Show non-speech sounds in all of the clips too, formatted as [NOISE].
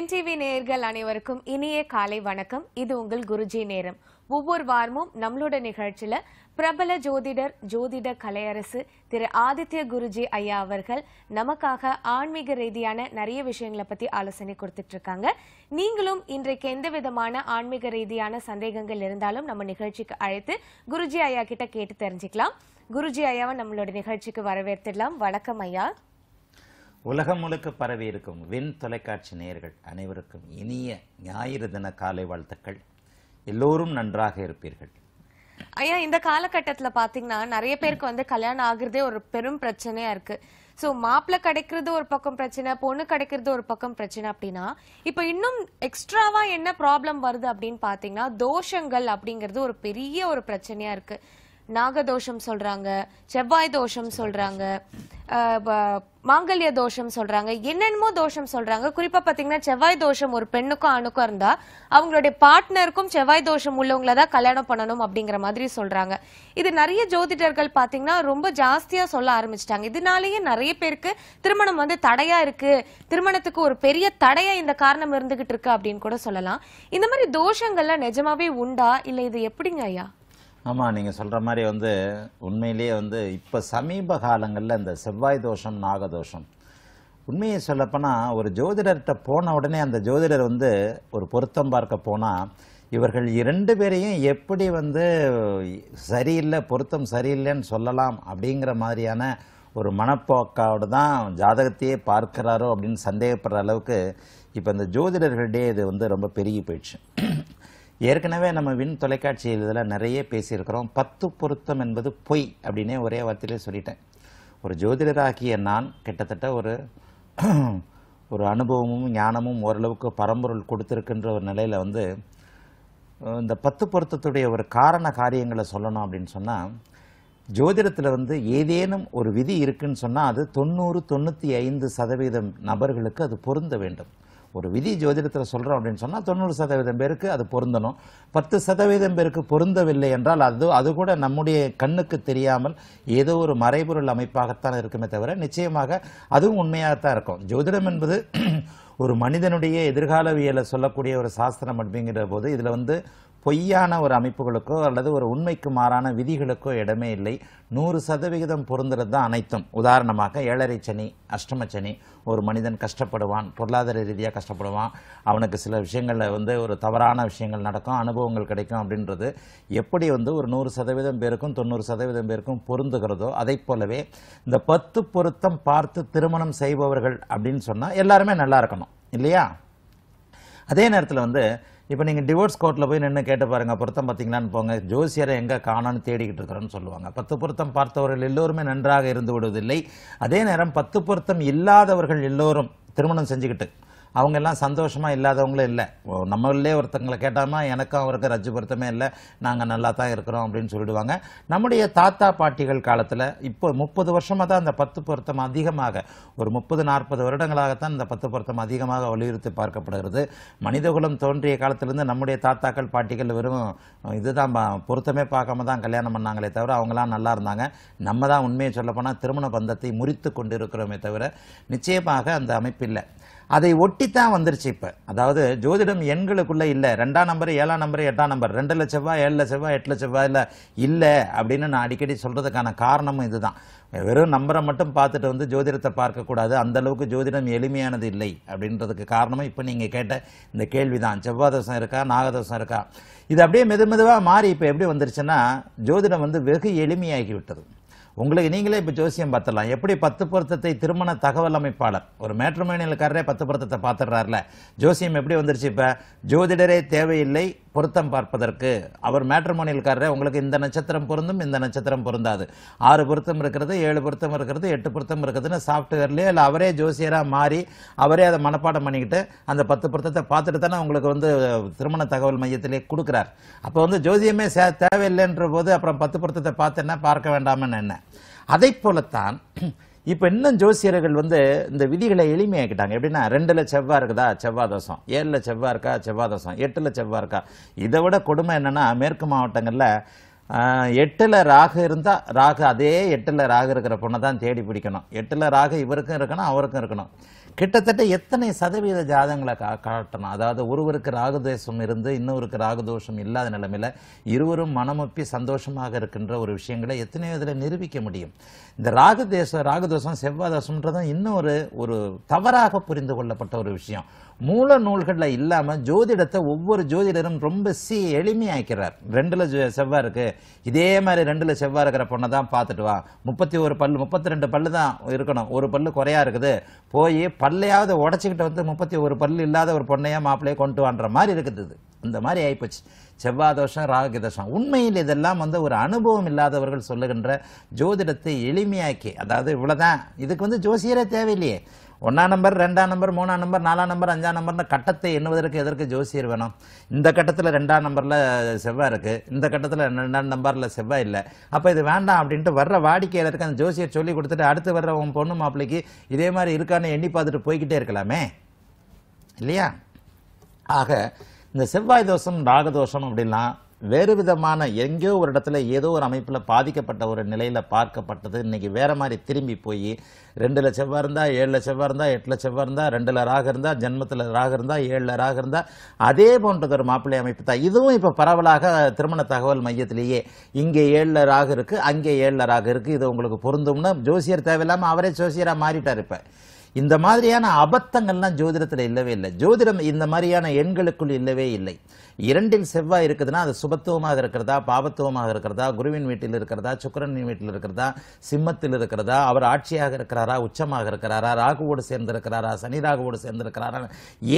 win நேர்கள் நேயர்கள் அனைவருக்கும் இனிய காலை வணக்கம் இது உங்கள் குருஜி நேரம் ஒவ்வொரு வாரமும் நம்மளோட நிகழ்ச்சியில பிரபல ஜோதிடர் ஜோதிட கலையரசு திரு ஆதித்ய குருஜி ஐயா அவர்கள் நமக்காக ஆன்மீக ரீதியான நிறைய விஷயங்களை பத்தி ஆலோசனை கொடுத்துட்டு இருக்காங்க நீங்களும் இன்றைக்கு எந்த விதமான ஆன்மீக ரீதியான சந்தேகங்கள் இருந்தாலும் நம்ம நிகழ்ச்சிக்கு அழைத்து குருஜி ஐயா கிட்ட கேட்டு தெரிஞ்சுக்கலாம் குருஜி ஐயாவை நம்மளோட நிகழ்ச்சிக்கு வரவேற்றுடலாம் வணக்கம் ஐயா உலகம் முழுக்க பரவி இருக்கும் வெண் தொலைக்காட்சி நேயர்கள் அனைவருக்கும் இனிய ஞாயிறு தின காலை வாழ்த்துக்கள் எல்லோரும் நன்றாக இருப்பீர்கள் ஐயா இந்த காலகட்டத்தில் பார்த்தீங்கன்னா நிறைய பேருக்கு வந்து கல்யாணம் ஆகுறதே ஒரு பெரும் பிரச்சனையா இருக்கு ஸோ மாப்பிள்ள கிடைக்கிறது ஒரு பக்கம் பிரச்சனை பொண்ணு கிடைக்கிறது ஒரு பக்கம் பிரச்சனை அப்படின்னா இப்போ இன்னும் எக்ஸ்ட்ராவா என்ன ப்ராப்ளம் வருது அப்படின்னு பார்த்தீங்கன்னா தோஷங்கள் அப்படிங்கிறது ஒரு பெரிய ஒரு பிரச்சனையா இருக்குது நாகதோஷம் சொல்கிறாங்க செவ்வாய் தோஷம் சொல்கிறாங்க மாங்கல்ய தோஷம் சொல்றாங்க என்னென்னமோ தோஷம் சொல்றாங்க குறிப்பா பாத்தீங்கன்னா செவ்வாய் தோஷம் ஒரு பெண்ணுக்கும் ஆணுக்கும் இருந்தா அவங்களுடைய பார்ட்னருக்கும் செவ்வாய் தோஷம் உள்ளவங்களை தான் கல்யாணம் பண்ணணும் அப்படிங்கிற மாதிரி சொல்றாங்க இது நிறைய ஜோதிடர்கள் பாத்தீங்கன்னா ரொம்ப ஜாஸ்தியா சொல்ல ஆரம்பிச்சிட்டாங்க இதனாலேயே நிறைய பேருக்கு திருமணம் வந்து தடையா இருக்கு திருமணத்துக்கு ஒரு பெரிய தடையா இந்த காரணம் இருந்துகிட்டு இருக்கு அப்படின்னு கூட சொல்லலாம் இந்த மாதிரி தோஷங்கள்லாம் நிஜமாவே உண்டா இல்ல இது எப்படிங்க ஐயா ஆமாம் நீங்கள் சொல்கிற மாதிரி வந்து உண்மையிலேயே வந்து இப்போ சமீப காலங்களில் இந்த செவ்வாய் தோஷம் நாகதோஷம் உண்மையை சொல்லப்போனால் ஒரு ஜோதிடர்கிட்ட போன உடனே அந்த ஜோதிடர் வந்து ஒரு பொருத்தம் பார்க்க போனால் இவர்கள் இரண்டு பேரையும் எப்படி வந்து சரியில்லை பொருத்தம் சரியில்லைன்னு சொல்லலாம் அப்படிங்கிற மாதிரியான ஒரு மனப்போக்காவோடு தான் ஜாதகத்தையே பார்க்கிறாரோ அப்படின்னு சந்தேகப்படுற அளவுக்கு இப்போ இந்த ஜோதிடர்களிடையே இது வந்து ரொம்ப பெருகி போயிடுச்சு ஏற்கனவே நம்ம விண் தொலைக்காட்சியில் இதில் நிறைய பேசியிருக்கிறோம் பத்து பொருத்தம் என்பது பொய் அப்படின்னே ஒரே வார்த்தையிலே சொல்லிட்டேன் ஒரு ஜோதிடராகிய நான் கிட்டத்தட்ட ஒரு [CLEARS THROAT] ஒரு அனுபவமும் ஞானமும் ஓரளவுக்கு பரம்பொருள் கொடுத்துருக்குன்ற ஒரு நிலையில் வந்து இந்த பத்து பொருத்தத்துடைய ஒரு காரண காரியங்களை சொல்லணும் அப்படின்னு சொன்னால் ஜோதிடத்தில் வந்து ஏதேனும் ஒரு விதி இருக்குன்னு சொன்னால் அது தொண்ணூறு தொண்ணூற்றி ஐந்து சதவீதம் நபர்களுக்கு அது பொருந்த வேண்டும் ஒரு விதி ஜோதிடத்தில் சொல்கிறோம் அப்படின்னு சொன்னால் தொண்ணூறு சதவீதம் பேருக்கு அது பொருந்தணும் பத்து சதவீதம் பேருக்கு பொருந்தவில்லை என்றால் அது அது கூட நம்முடைய கண்ணுக்கு தெரியாமல் ஏதோ ஒரு மறைபொருள் அமைப்பாகத்தான் இருக்குமே தவிர நிச்சயமாக அதுவும் உண்மையாகத்தான் இருக்கும் ஜோதிடம் என்பது [CLEARS THROAT] ஒரு மனிதனுடைய எதிர்காலவியலை சொல்லக்கூடிய ஒரு சாஸ்திரம் அப்படிங்கிற போது இதில் வந்து பொய்யான ஒரு அமைப்புகளுக்கோ அல்லது ஒரு உண்மைக்கு மாறான விதிகளுக்கோ இடமே இல்லை நூறு சதவிகிதம் பொருந்துறது தான் அனைத்தும் உதாரணமாக ஏழரை சனி அஷ்டம சனி ஒரு மனிதன் கஷ்டப்படுவான் பொருளாதார ரீதியாக கஷ்டப்படுவான் அவனுக்கு சில விஷயங்களில் வந்து ஒரு தவறான விஷயங்கள் நடக்கும் அனுபவங்கள் கிடைக்கும் அப்படின்றது எப்படி வந்து ஒரு நூறு சதவீதம் பேருக்கும் தொண்ணூறு சதவீதம் பேருக்கும் பொருந்துகிறதோ அதை போலவே இந்த பத்து பொருத்தம் பார்த்து திருமணம் செய்பவர்கள் அப்படின்னு சொன்னால் எல்லாருமே நல்லா இருக்கணும் இல்லையா அதே நேரத்தில் வந்து இப்போ நீங்கள் டிவோர்ஸ் கோர்ட்டில் போய் நின்று கேட்டு பாருங்கள் பொருத்தம் பார்த்தீங்களான்னு போங்க ஜோசியரை எங்கே காணான்னு தேடிக்கிட்டு இருக்கிறோன்னு சொல்லுவாங்க பத்து பொருத்தம் பார்த்தவர்கள் எல்லோருமே நன்றாக இருந்து விடுவதில்லை அதே நேரம் பத்து பொருத்தம் இல்லாதவர்கள் எல்லோரும் திருமணம் செஞ்சுக்கிட்டு அவங்க எல்லாம் சந்தோஷமாக இல்லாதவங்களும் இல்லை நம்மளே ஒருத்தங்களை கேட்டாமல் எனக்கும் அவருக்கு ரஜு பொருத்தமே இல்லை நாங்கள் நல்லா தான் இருக்கிறோம் அப்படின்னு சொல்லிடுவாங்க நம்முடைய தாத்தா பாட்டிகள் காலத்தில் இப்போ முப்பது வருஷமாக தான் அந்த பத்து பொருத்தம் அதிகமாக ஒரு முப்பது நாற்பது வருடங்களாகத்தான் இந்த பத்து பொருத்தம் அதிகமாக வலியுறுத்தி பார்க்கப்படுகிறது மனிதகுலம் தோன்றிய காலத்திலேருந்து நம்முடைய தாத்தாக்கள் பாட்டிகள் வெறும் இதுதான் பொருத்தமே பார்க்காம தான் கல்யாணம் பண்ணாங்களே தவிர அவங்களாம் நல்லா இருந்தாங்க நம்ம தான் உண்மையை சொல்லப்போனால் திருமண பந்தத்தை முறித்து கொண்டு இருக்கிறோமே தவிர நிச்சயமாக அந்த அமைப்பு இல்லை அதை ஒட்டித்தான் வந்துருச்சு இப்போ அதாவது ஜோதிடம் எண்களுக்குள்ளே இல்லை ரெண்டாம் நம்பர் ஏழாம் நம்பர் எட்டாம் நம்பர் ரெண்டு செவ்வாய் ஏழு செவ்வாய் எட்டு செவ்வாய் இல்லை இல்லை அப்படின்னு நான் அடிக்கடி சொல்கிறதுக்கான காரணமும் இதுதான் வெறும் நம்பரை மட்டும் பார்த்துட்டு வந்து ஜோதிடத்தை பார்க்கக்கூடாது அந்தளவுக்கு ஜோதிடம் எளிமையானது இல்லை அப்படின்றதுக்கு காரணமும் இப்போ நீங்கள் கேட்ட இந்த கேள்வி தான் செவ்வாதோஷம் இருக்கா நாகதோஷம் இருக்கா இது அப்படியே மெது மெதுவாக மாறி இப்போ எப்படி வந்துருச்சுன்னா ஜோதிடம் வந்து வெகு எளிமையாகி விட்டது உங்களுக்கு நீங்களே இப்போ ஜோசியம் பார்த்துடலாம் எப்படி பத்து பொருத்தத்தை திருமண தகவல் அமைப்பாளர் ஒரு மேட்ரமோனியல்காரரே பத்து பொருத்தத்தை பார்த்துடுறாருல ஜோசியம் எப்படி வந்துருச்சு இப்போ ஜோதிடரே தேவையில்லை பொருத்தம் பார்ப்பதற்கு அவர் மேட்ரமோனியல்காரரே உங்களுக்கு இந்த நட்சத்திரம் பொருந்தும் இந்த நட்சத்திரம் பொருந்தாது ஆறு பொருத்தம் இருக்கிறது ஏழு பொருத்தம் இருக்கிறது எட்டு பொருத்தம் இருக்குதுன்னு சாஃப்ட்வேர்லேயே இல்லை அவரே ஜோசியராக மாறி அவரே அதை மனப்பாடம் பண்ணிக்கிட்டு அந்த பத்து பொருத்தத்தை பார்த்துட்டு தானே உங்களுக்கு வந்து திருமண தகவல் மையத்திலே கொடுக்குறார் அப்போ வந்து ஜோதியமே சே தேவையில்லைன்ற போது அப்புறம் பத்து பொருத்தத்தை பார்த்து என்ன பார்க்க வேண்டாமன்னு என்ன அதை போலத்தான் இப்போ இன்னும் ஜோசியர்கள் வந்து இந்த விதிகளை எளிமையாக்கிட்டாங்க எப்படின்னா ரெண்டில் செவ்வா இருக்குதா செவ்வாய் ஏழில் செவ்வாய் இருக்கா செவ்வாய் எட்டில் செவ்வாய் இருக்கா இதை விட கொடுமை என்னென்னா மேற்கு மாவட்டங்களில் எட்டில் ராகு இருந்தால் ராகு அதே எட்டில் ராகு இருக்கிற பொண்ணை தான் தேடி பிடிக்கணும் எட்டில் ராகு இவருக்கும் இருக்கணும் அவருக்கும் இருக்கணும் கிட்டத்தட்ட எத்தனை சதவீத ஜாதகங்களை கா காட்டணும் அதாவது ஒருவருக்கு ராகுதோஷம் இருந்து இன்னொருக்கு ராகுதோஷம் இல்லாத நிலைமையில் இருவரும் மனமொப்பி சந்தோஷமாக இருக்கின்ற ஒரு விஷயங்களை எத்தனையோ இதில் நிரூபிக்க முடியும் இந்த ராகுதேச ராகுதோஷம் செவ்வாதோஷம்ன்றதும் இன்னும் ஒரு ஒரு தவறாக புரிந்து கொள்ளப்பட்ட ஒரு விஷயம் மூல நூல்களில் இல்லாமல் ஜோதிடத்தை ஒவ்வொரு ஜோதிடரும் ரொம்ப சி எளிமையாக்கிறார் ரெண்டில் செவ்வாய் இருக்குது இதே மாதிரி ரெண்டில் செவ்வாய் இருக்கிற பொண்ணை தான் பார்த்துட்டு வா முப்பத்தி ஒரு பல் முப்பத்தி ரெண்டு பல் தான் இருக்கணும் ஒரு பல் குறையா இருக்குது போய் பல்லையாவது உடச்சிக்கிட்டு வந்து முப்பத்தி ஒரு பல் இல்லாத ஒரு பொண்ணையாக மாப்பிள்ளையே கொண்டு வான்ற மாதிரி இருக்குது இந்த மாதிரி ஆகிப்போச்சு செவ்வாய் தோஷம் ராகு தோஷம் உண்மையில் இதெல்லாம் வந்து ஒரு அனுபவம் இல்லாதவர்கள் சொல்லுகின்ற ஜோதிடத்தை எளிமையாக்கி அதாவது இவ்வளோதான் இதுக்கு வந்து ஜோசியரே தேவையில்லையே ஒன்றாம் நம்பர் ரெண்டாம் நம்பர் மூணாம் நம்பர் நாலாம் நம்பர் அஞ்சாம் நம்பர்னு கட்டத்தை எண்ணுவதற்கு எதற்கு ஜோசியர் வேணும் இந்த கட்டத்தில் ரெண்டாம் நம்பரில் செவ்வாய் இருக்குது இந்த கட்டத்தில் ரெண்டாம் நம்பரில் செவ்வாய் இல்லை அப்போ இது வேண்டாம் அப்படின்ட்டு வர்ற வாடிக்கையாளருக்கு அந்த ஜோசியர் சொல்லி கொடுத்துட்டு அடுத்து வர்ற உன் பொண்ணு மாப்பிள்ளைக்கு இதே மாதிரி இருக்கான்னு எண்ணி பார்த்துட்டு போய்கிட்டே இருக்கலாமே இல்லையா ஆக இந்த செவ்வாய் தோஷம் ராகதோஷம் அப்படிலாம் வேறு விதமான எங்கேயோ ஒரு இடத்துல ஏதோ ஒரு அமைப்பில் பாதிக்கப்பட்ட ஒரு நிலையில் பார்க்கப்பட்டது இன்றைக்கி வேறு மாதிரி திரும்பி போய் ரெண்டு லட்சமாக இருந்தால் ஏழு லட்சமாக இருந்தால் எட்டு லட்சமாக இருந்தால் ரெண்டில் ராக இருந்தால் ஜென்மத்தில் ராக இருந்தால் ஏழில் ராக இருந்தால் அதே போன்றது ஒரு மாப்பிள்ளை அமைப்பு தான் இதுவும் இப்போ பரவலாக திருமண தகவல் மையத்திலேயே இங்கே ஏழில் ராக இருக்குது அங்கே ஏழு ராக இருக்குது இது உங்களுக்கு பொருந்தும்னா ஜோசியர் தேவையில்லாமல் அவரே ஜோசியராக மாறிட்டார் இப்போ இந்த மாதிரியான அபத்தங்கள்லாம் ஜோதிடத்தில் இல்லவே இல்லை ஜோதிடம் இந்த மாதிரியான எண்களுக்குள் இல்லவே இல்லை இரண்டில் செவ்வாய் இருக்குதுன்னா அது சுபத்துவமாக இருக்கிறதா பாபத்துவமாக இருக்கிறதா குருவின் வீட்டில் இருக்கிறதா சுக்கரனின் வீட்டில் இருக்கிறதா சிம்மத்தில் இருக்கிறதா அவர் ஆட்சியாக இருக்கிறாரா உச்சமாக இருக்கிறாரா ராகுவோடு சேர்ந்திருக்கிறாரா சனி ராகுவோடு சேர்ந்திருக்கிறாரா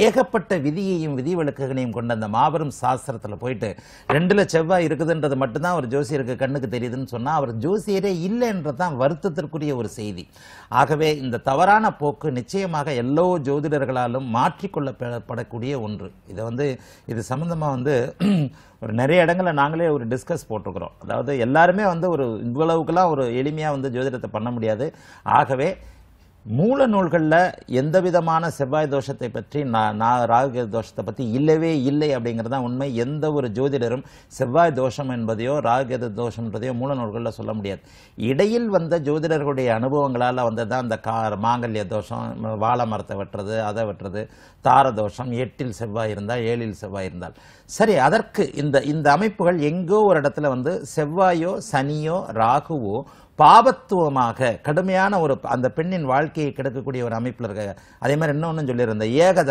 ஏகப்பட்ட விதியையும் விதி விளக்குகளையும் கொண்ட அந்த மாபெரும் சாஸ்திரத்தில் போயிட்டு ரெண்டில் செவ்வாய் இருக்குதுன்றது மட்டும்தான் அவர் ஜோசியருக்கு கண்ணுக்கு தெரியுதுன்னு சொன்னால் அவர் ஜோசியரே இல்லைன்றது தான் வருத்தத்திற்குரிய ஒரு செய்தி ஆகவே இந்த தவறான போக்கு நோக்கு நிச்சயமாக எல்லா ஜோதிடர்களாலும் மாற்றிக்கொள்ளப்படக்கூடிய ஒன்று இதை வந்து இது சம்மந்தமாக வந்து ஒரு நிறைய இடங்களில் நாங்களே ஒரு டிஸ்கஸ் போட்டிருக்கிறோம் அதாவது எல்லாருமே வந்து ஒரு இவ்வளவுக்குலாம் ஒரு எளிமையாக வந்து ஜோதிடத்தை பண்ண முடியாது ஆகவே மூல நூல்களில் எந்த விதமான செவ்வாய் தோஷத்தை பற்றி நான் நான் ராகு தோஷத்தை பற்றி இல்லவே இல்லை அப்படிங்கிறது தான் உண்மை எந்த ஒரு ஜோதிடரும் செவ்வாய் தோஷம் என்பதையோ ராகு தோஷம் என்பதையோ மூல நூல்களில் சொல்ல முடியாது இடையில் வந்த ஜோதிடர்களுடைய அனுபவங்களால் வந்தது தான் அந்த கா மாங்கல்ய தோஷம் வாழை மரத்தை வெட்டுறது அதை வெட்டுறது தார தோஷம் எட்டில் செவ்வாய் இருந்தால் ஏழில் செவ்வாய் இருந்தால் சரி அதற்கு இந்த இந்த அமைப்புகள் எங்கோ ஒரு இடத்துல வந்து செவ்வாயோ சனியோ ராகுவோ பாபத்துவமாக கடுமையான ஒரு அந்த பெண்ணின் வாழ்க்கையை கெடுக்கக்கூடிய ஒரு அமைப்பில் இருக்க அதே மாதிரி இன்னொன்று சொல்லியிருந்தேன் ஏக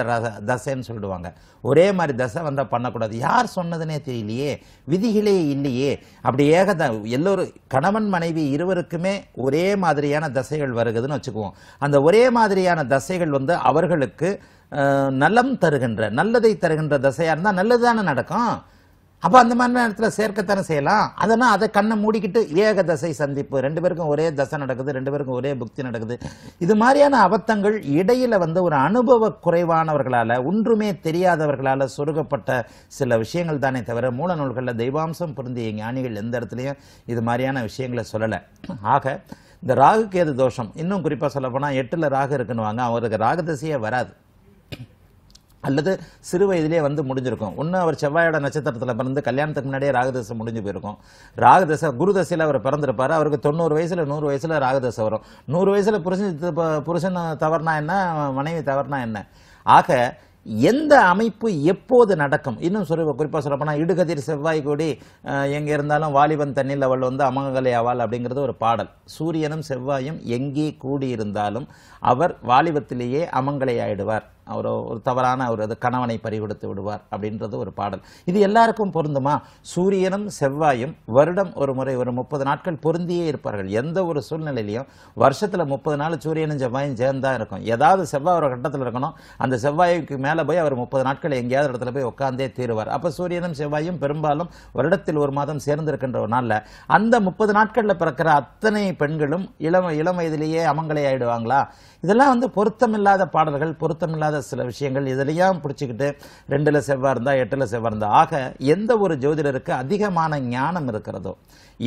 தசைன்னு சொல்லிடுவாங்க ஒரே மாதிரி தசை வந்தால் பண்ணக்கூடாது யார் சொன்னதுனே தெரியலையே விதிகளே இல்லையே அப்படி ஏகத எல்லோரும் கணவன் மனைவி இருவருக்குமே ஒரே மாதிரியான தசைகள் வருகுதுன்னு வச்சுக்குவோம் அந்த ஒரே மாதிரியான தசைகள் வந்து அவர்களுக்கு நலம் தருகின்ற நல்லதை தருகின்ற தசையாக இருந்தால் நல்லது தானே நடக்கும் அப்போ அந்த மாதிரி நேரத்தில் சேர்க்கத்தானே செய்யலாம் அதனால் அதை கண்ணை மூடிக்கிட்டு ஏக தசை சந்திப்பு ரெண்டு பேருக்கும் ஒரே தசை நடக்குது ரெண்டு பேருக்கும் ஒரே புக்தி நடக்குது இது மாதிரியான அபத்தங்கள் இடையில் வந்து ஒரு அனுபவ குறைவானவர்களால் ஒன்றுமே தெரியாதவர்களால் சொருகப்பட்ட சில விஷயங்கள் தானே தவிர மூல நூல்களில் தெய்வாம்சம் புரிந்திய ஞானிகள் எந்த இடத்துலையும் இது மாதிரியான விஷயங்களை சொல்லலை ஆக இந்த ராகு கேது தோஷம் இன்னும் குறிப்பாக சொல்லப்போனால் எட்டில் ராகு இருக்குன்னு வாங்க அவருக்கு ராகு தசையே வராது அல்லது சிறு வயதிலே வந்து முடிஞ்சிருக்கும் ஒன்று அவர் செவ்வாயோட நட்சத்திரத்தில் பிறந்து கல்யாணத்துக்கு முன்னாடியே ராகதசை முடிஞ்சு போயிருக்கும் ராகதசை குருதசையில் அவர் பிறந்திருப்பார் அவருக்கு தொண்ணூறு வயசில் நூறு வயசில் ராகதசை வரும் நூறு வயசில் புருஷன் புருஷன் தவறுனா என்ன மனைவி தவறுனா என்ன ஆக எந்த அமைப்பு எப்போது நடக்கும் இன்னும் சொல்ல குறிப்பாக சொல்லப்போனால் இடுகதிர் செவ்வாய் கூடி எங்கே இருந்தாலும் வாலிபன் தண்ணியில் அவள் வந்து அமங்கலை ஆவாள் அப்படிங்கிறது ஒரு பாடல் சூரியனும் செவ்வாயும் எங்கே கூடியிருந்தாலும் அவர் வாலிபத்திலேயே அமங்கலை ஆயிடுவார் அவர் ஒரு தவறான ஒரு அது கணவனை பறிகொடுத்து விடுவார் அப்படின்றது ஒரு பாடல் இது எல்லாருக்கும் பொருந்துமா சூரியனும் செவ்வாயும் வருடம் ஒரு முறை ஒரு முப்பது நாட்கள் பொருந்தியே இருப்பார்கள் எந்த ஒரு சூழ்நிலையிலையும் வருஷத்தில் முப்பது நாள் சூரியனும் செவ்வாயும் சேர்ந்தா இருக்கும் ஏதாவது செவ்வாய் ஒரு கட்டத்தில் இருக்கணும் அந்த செவ்வாய்க்கு மேலே போய் அவர் முப்பது நாட்கள் எங்கேயாவது இடத்துல போய் உட்காந்தே தீருவார் அப்போ சூரியனும் செவ்வாயும் பெரும்பாலும் வருடத்தில் ஒரு மாதம் சேர்ந்திருக்கின்ற ஒரு நாளில் அந்த முப்பது நாட்களில் பிறக்கிற அத்தனை பெண்களும் இளம் இளம் வயதிலேயே அமங்கலை ஆயிடுவாங்களா இதெல்லாம் வந்து பொருத்தமில்லாத பாடல்கள் பொருத்தமில்லாத தெரியாத சில விஷயங்கள் எதுலையும் பிடிச்சிக்கிட்டு ரெண்டில் செவ்வாய் இருந்தால் எட்டில் செவ்வாய் இருந்தால் ஆக எந்த ஒரு ஜோதிடருக்கு அதிகமான ஞானம் இருக்கிறதோ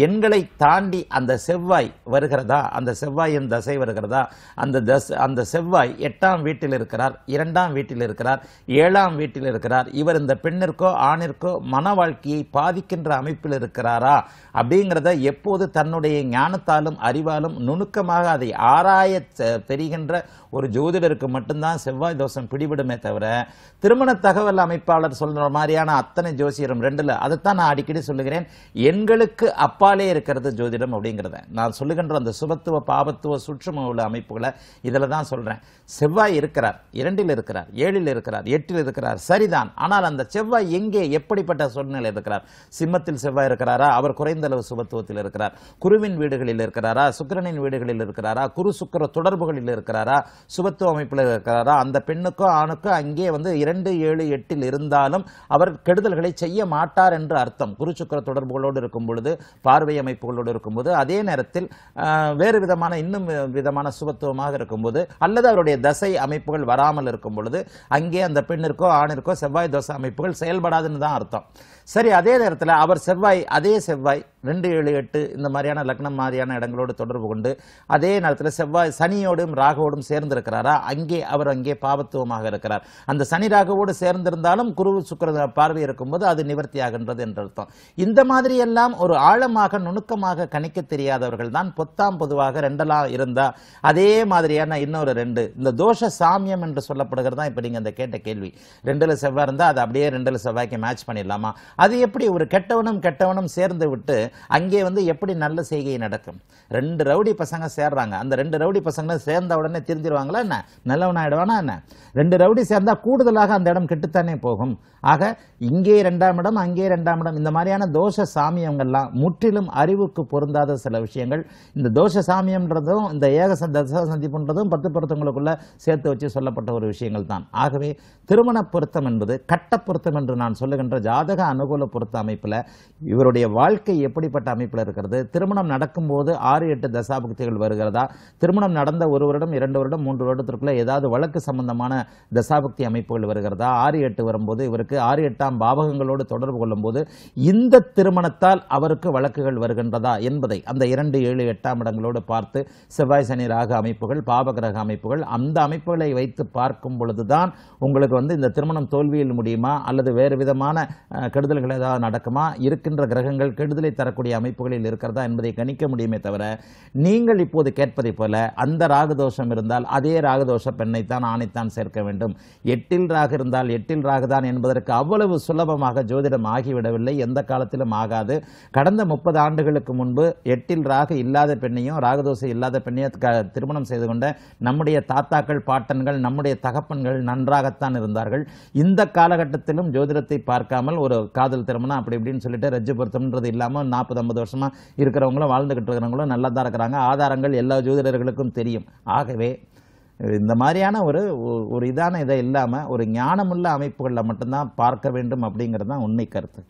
எண்களை தாண்டி அந்த செவ்வாய் வருகிறதா அந்த செவ்வாயின் தசை வருகிறதா அந்த தச அந்த செவ்வாய் எட்டாம் வீட்டில் இருக்கிறார் இரண்டாம் வீட்டில் இருக்கிறார் ஏழாம் வீட்டில் இருக்கிறார் இவர் இந்த பெண்ணிற்கோ ஆணிற்கோ மன வாழ்க்கையை பாதிக்கின்ற அமைப்பில் இருக்கிறாரா அப்படிங்கிறத எப்போது தன்னுடைய ஞானத்தாலும் அறிவாலும் நுணுக்கமாக அதை ஆராய தெரிகின்ற ஒரு ஜோதிடருக்கு மட்டும்தான் செவ்வாய் தோசை தோஷம் பிடிபடுமே தவிர திருமண தகவல் அமைப்பாளர் சொல்கிற மாதிரியான அத்தனை ஜோசியரும் ரெண்டில் அதைத்தான் நான் அடிக்கடி சொல்லுகிறேன் எண்களுக்கு அப்பாலே இருக்கிறது ஜோதிடம் அப்படிங்கிறத நான் சொல்லுகின்ற அந்த சுபத்துவ பாபத்துவ சுற்றும உள்ள அமைப்புகளை இதில் தான் சொல்கிறேன் செவ்வாய் இருக்கிறார் இரண்டில் இருக்கிறார் ஏழில் இருக்கிறார் எட்டில் இருக்கிறார் சரிதான் ஆனால் அந்த செவ்வாய் எங்கே எப்படிப்பட்ட சூழ்நிலை இருக்கிறார் சிம்மத்தில் செவ்வாய் இருக்கிறாரா அவர் குறைந்த அளவு சுபத்துவத்தில் இருக்கிறார் குருவின் வீடுகளில் இருக்கிறாரா சுக்கரனின் வீடுகளில் இருக்கிறாரா குரு சுக்கர தொடர்புகளில் இருக்கிறாரா சுபத்துவ அமைப்பில் இருக்கிறாரா அந்த பெண் பெண்ணுக்கோ ஆணுக்கோ அங்கே வந்து இரண்டு ஏழு எட்டில் இருந்தாலும் அவர் கெடுதல்களை செய்ய மாட்டார் என்று அர்த்தம் குரு சுக்கர தொடர்புகளோடு இருக்கும் பொழுது பார்வை அமைப்புகளோடு இருக்கும்போது அதே நேரத்தில் வேறு விதமான இன்னும் விதமான சுபத்துவமாக இருக்கும்போது அல்லது அவருடைய தசை அமைப்புகள் வராமல் இருக்கும் பொழுது அங்கே அந்த பெண்ணிற்கோ ஆணிற்கோ செவ்வாய் தோசை அமைப்புகள் செயல்படாதுன்னு தான் அர்த்தம் சரி அதே நேரத்தில் அவர் செவ்வாய் அதே செவ்வாய் ரெண்டு ஏழு எட்டு இந்த மாதிரியான லக்னம் மாதிரியான இடங்களோடு தொடர்பு கொண்டு அதே நேரத்தில் செவ்வாய் சனியோடும் ராகுவோடும் சேர்ந்திருக்கிறாரா அங்கே அவர் அங்கே பாவத்துவமாக இருக்கிறார் அந்த சனி ராகுவோடு சேர்ந்திருந்தாலும் குரு சுக்கர பார்வை இருக்கும்போது அது நிவர்த்தி ஆகின்றது என்று அர்த்தம் இந்த மாதிரி எல்லாம் ஒரு ஆழமாக நுணுக்கமாக கணிக்க தெரியாதவர்கள் தான் பொத்தாம் பொதுவாக ரெண்டெல்லாம் இருந்தால் அதே மாதிரியான இன்னொரு ரெண்டு இந்த தோஷ சாமியம் என்று சொல்லப்படுகிறது தான் இப்போ நீங்கள் அந்த கேட்ட கேள்வி ரெண்டில் செவ்வாய் இருந்தால் அது அப்படியே ரெண்டில் செவ்வாய்க்கு மேட்ச் பண்ணிடலாமா அது எப்படி ஒரு கெட்டவனும் கெட்டவனும் சேர்ந்து விட்டு அங்கே வந்து எப்படி நல்ல செய்கை நடக்கும் ரெண்டு ரவுடி பசங்க சேர்றாங்க அந்த ரெண்டு ரவுடி பசங்களும் சேர்ந்த உடனே திருந்திடுவாங்களா என்ன நல்லவனாயிடுவானா என்ன ரெண்டு ரவுடி சேர்ந்தா கூடுதலாக அந்த இடம் கெட்டுத்தானே போகும் ஆக இங்கே ரெண்டாம் இடம் அங்கே ரெண்டாம் இடம் இந்த மாதிரியான தோஷ சாமியங்கள்லாம் முற்றிலும் அறிவுக்கு பொருந்தாத சில விஷயங்கள் இந்த தோஷ சாமியம்ன்றதும் இந்த ஏக சந்திப்புன்றதும் பத்து பொருத்தங்களுக்குள்ள சேர்த்து வச்சு சொல்லப்பட்ட ஒரு விஷயங்கள் தான் ஆகவே திருமண பொருத்தம் என்பது கட்ட பொருத்தம் என்று நான் சொல்லுகின்ற ஜாதக அனு அனுகூலப்படுத்த அமைப்பில் இவருடைய வாழ்க்கை எப்படிப்பட்ட அமைப்பில் இருக்கிறது திருமணம் நடக்கும்போது ஆறு எட்டு தசாபக்திகள் வருகிறதா திருமணம் நடந்த ஒரு வருடம் இரண்டு வருடம் மூன்று வருடத்திற்குள்ள ஏதாவது வழக்கு சம்பந்தமான தசாபக்தி அமைப்புகள் வருகிறதா ஆறு எட்டு வரும்போது இவருக்கு ஆறு எட்டாம் பாவகங்களோடு தொடர்பு கொள்ளும்போது இந்த திருமணத்தால் அவருக்கு வழக்குகள் வருகின்றதா என்பதை அந்த இரண்டு ஏழு எட்டாம் இடங்களோடு பார்த்து செவ்வாய் சனி ராக அமைப்புகள் பாவகிரக அமைப்புகள் அந்த அமைப்புகளை வைத்து பார்க்கும் பொழுதுதான் உங்களுக்கு வந்து இந்த திருமணம் தோல்வியில் முடியுமா அல்லது வேறு விதமான கெடுதல் கெடுதல்கள் ஏதாவது நடக்குமா இருக்கின்ற கிரகங்கள் கெடுதலை தரக்கூடிய அமைப்புகளில் இருக்கிறதா என்பதை கணிக்க முடியுமே தவிர நீங்கள் இப்போது கேட்பதை போல அந்த ராகுதோஷம் இருந்தால் அதே ராகுதோஷ பெண்ணைத்தான் ஆணைத்தான் சேர்க்க வேண்டும் எட்டில் ராகு இருந்தால் எட்டில் ராகுதான் என்பதற்கு அவ்வளவு சுலபமாக ஜோதிடம் ஆகிவிடவில்லை எந்த காலத்திலும் ஆகாது கடந்த முப்பது ஆண்டுகளுக்கு முன்பு எட்டில் ராகு இல்லாத பெண்ணையும் ராகுதோசை இல்லாத பெண்ணையும் திருமணம் செய்து கொண்ட நம்முடைய தாத்தாக்கள் பாட்டன்கள் நம்முடைய தகப்பன்கள் நன்றாகத்தான் இருந்தார்கள் இந்த காலகட்டத்திலும் ஜோதிடத்தை பார்க்காமல் ஒரு கா காதல் திருமணம் அப்படி இப்படின்னு சொல்லிட்டு ரஜ்ஜு பொருத்தம்ன்றது இல்லாமல் நாற்பது ஐம்பது வருஷமாக இருக்கிறவங்களும் வாழ்ந்துக்கிட்டு இருக்கிறவங்களும் நல்லா தான் இருக்கிறாங்க ஆதாரங்கள் எல்லா ஜோதிடர்களுக்கும் தெரியும் ஆகவே இந்த மாதிரியான ஒரு ஒரு இதான இதை இல்லாமல் ஒரு ஞானமுள்ள அமைப்புகளில் மட்டும்தான் பார்க்க வேண்டும் அப்படிங்கிறது தான் உண்மை கருத்து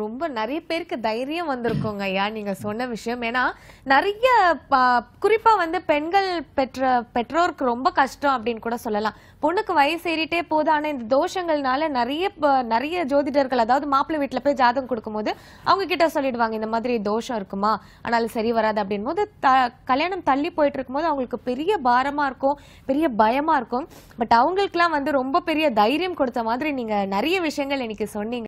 ரொம்ப நிறைய பேருக்கு தைரியம் வந்திருக்கோங்க ஐயா நீங்க சொன்ன விஷயம் ஏன்னா நிறைய குறிப்பா வந்து பெண்கள் பெற்ற பெற்றோருக்கு ரொம்ப கஷ்டம் அப்படின்னு கூட சொல்லலாம் பொண்ணுக்கு வயசு ஏறிட்டே போது ஆனா இந்த தோஷங்கள்னால நிறைய நிறைய ஜோதிடர்கள் அதாவது மாப்பிள்ளை வீட்டுல போய் ஜாதகம் கொடுக்கும்போது அவங்க கிட்ட சொல்லிடுவாங்க இந்த மாதிரி தோஷம் இருக்குமா ஆனாலும் சரி வராது அப்படின் போது கல்யாணம் தள்ளி போயிட்டு இருக்கும்போது அவங்களுக்கு பெரிய பாரமா இருக்கும் பெரிய பயமா இருக்கும் பட் அவங்களுக்குலாம் வந்து ரொம்ப பெரிய தைரியம் கொடுத்த மாதிரி நீங்க நிறைய விஷயங்கள் இன்னைக்கு சொன்னீங்க